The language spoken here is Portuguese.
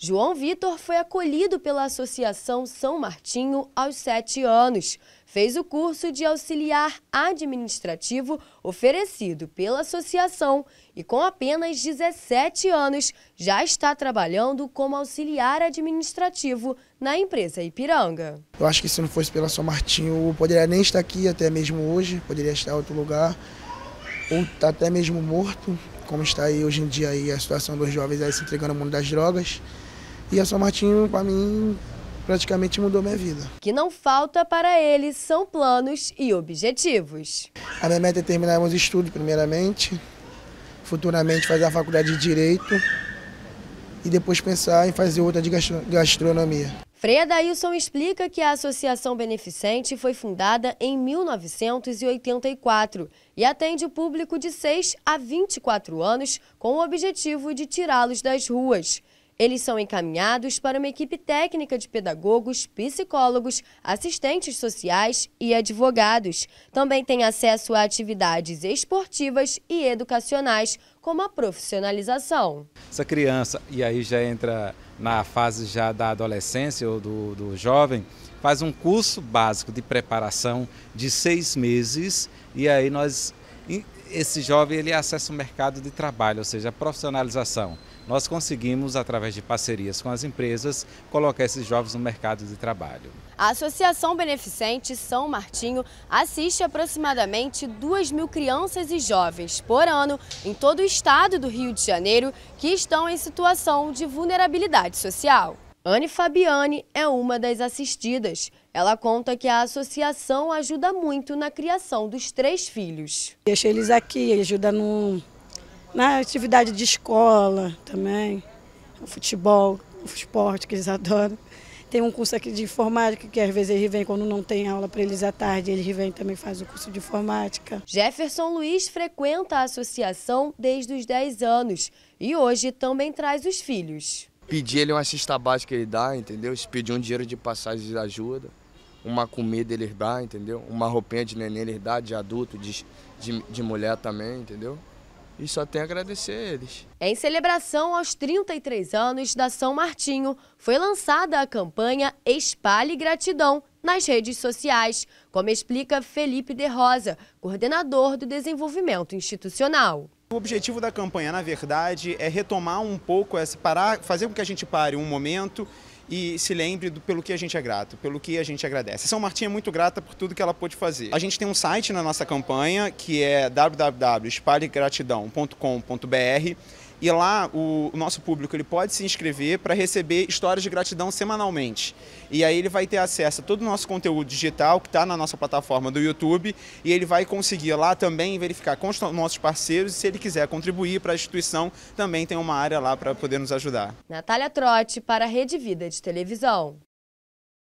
João Vitor foi acolhido pela Associação São Martinho aos sete anos. Fez o curso de auxiliar administrativo oferecido pela associação e com apenas 17 anos já está trabalhando como auxiliar administrativo na empresa Ipiranga. Eu acho que se não fosse pela São Martinho, eu poderia nem estar aqui até mesmo hoje, poderia estar em outro lugar ou tá até mesmo morto, como está aí hoje em dia aí a situação dos jovens aí se entregando ao mundo das drogas. E a São Martinho, para mim, praticamente mudou minha vida. Que não falta para ele são planos e objetivos. A minha meta é terminar meus estudos, primeiramente, futuramente fazer a faculdade de Direito e depois pensar em fazer outra de gastronomia. Freia Dailson explica que a Associação Beneficente foi fundada em 1984 e atende o público de 6 a 24 anos com o objetivo de tirá-los das ruas. Eles são encaminhados para uma equipe técnica de pedagogos, psicólogos, assistentes sociais e advogados. Também têm acesso a atividades esportivas e educacionais, como a profissionalização. Essa criança, e aí já entra na fase já da adolescência ou do, do jovem, faz um curso básico de preparação de seis meses e aí nós esse jovem ele acessa o mercado de trabalho, ou seja, a profissionalização. Nós conseguimos, através de parcerias com as empresas, colocar esses jovens no mercado de trabalho. A Associação Beneficente São Martinho assiste aproximadamente 2 mil crianças e jovens por ano em todo o estado do Rio de Janeiro que estão em situação de vulnerabilidade social. Anne Fabiane é uma das assistidas. Ela conta que a associação ajuda muito na criação dos três filhos. Deixa eles aqui, ajuda no, na atividade de escola também, no futebol, o esporte que eles adoram. Tem um curso aqui de informática, que às vezes ele vem quando não tem aula para eles à tarde, ele vem também faz o curso de informática. Jefferson Luiz frequenta a associação desde os 10 anos e hoje também traz os filhos. Pedir ele uma cesta básica ele dá, entendeu? Se pedir um dinheiro de passagem ele ajuda. Uma comida ele dá, entendeu? Uma roupinha de neném ele dá, de adulto, de, de, de mulher também, entendeu? E só tem a agradecer a eles. Em celebração aos 33 anos da São Martinho, foi lançada a campanha Espalhe Gratidão nas redes sociais, como explica Felipe de Rosa, coordenador do desenvolvimento institucional. O objetivo da campanha, na verdade, é retomar um pouco, essa, parar, fazer com que a gente pare um momento e se lembre do, pelo que a gente é grato, pelo que a gente agradece. São Martim é muito grata por tudo que ela pôde fazer. A gente tem um site na nossa campanha que é www.espalhegratidão.com.br e lá o, o nosso público ele pode se inscrever para receber histórias de gratidão semanalmente. E aí ele vai ter acesso a todo o nosso conteúdo digital que está na nossa plataforma do YouTube e ele vai conseguir lá também verificar com os nossos parceiros e se ele quiser contribuir para a instituição, também tem uma área lá para poder nos ajudar. Natália Trotti para a Rede Vida de Televisão.